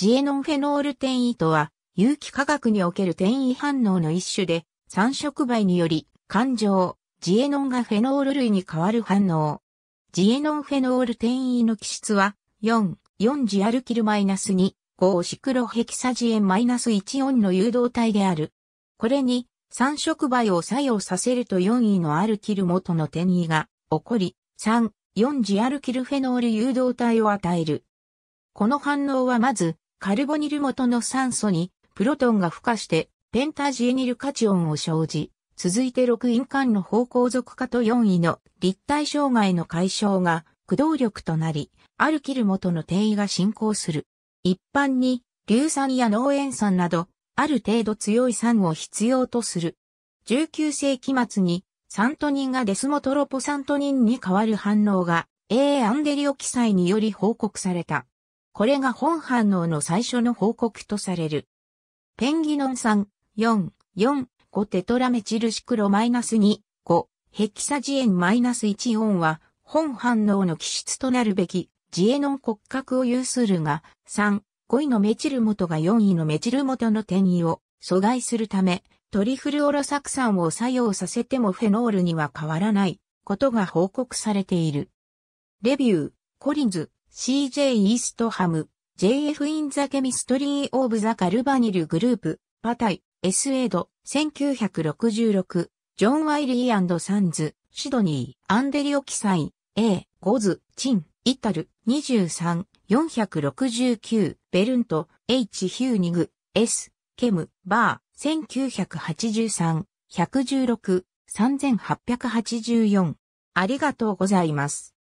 ジエノンフェノール転移とは、有機化学における転移反応の一種で、三触媒により、感情、ジエノンがフェノール類に変わる反応。ジエノンフェノール転移の基質は、4、4ジアルキルマイナス -2、5シクロヘキサジエンマイナス1ンの誘導体である。これに、三触媒を作用させると4位のアルキル元の転移が起こり、3、4ジアルキルフェノール誘導体を与える。この反応はまず、カルボニル元の酸素にプロトンが付加してペンタジエニルカチオンを生じ、続いて6因間の方向属化と4位の立体障害の解消が駆動力となり、アルキル元の定位が進行する。一般に、硫酸や農塩酸など、ある程度強い酸を必要とする。19世紀末に、サントニンがデスモトロポサントニンに変わる反応が、A アンデリオ記載により報告された。これが本反応の最初の報告とされる。ペンギノン酸、4、4、5テトラメチルシクロマイナス2、5、ヘキサジエンマイナス1オンは、本反応の基質となるべき、ジエノン骨格を有するが、3、5位のメチル元が4位のメチル元の転移を阻害するため、トリフルオロサク酸を作用させてもフェノールには変わらないことが報告されている。レビュー、コリンズ、CJ イーストハム、JF in the Chemistry of the Carbanyl Group、パタイ、S エイド、1966、ジョン・ワイリーサンズ、シドニー、アンデリオキサイ、A、ゴズ、チン、イタル、23、469、ベルント、H ヒューニグ、S、ケム、バー、1983、116、3884。ありがとうございます。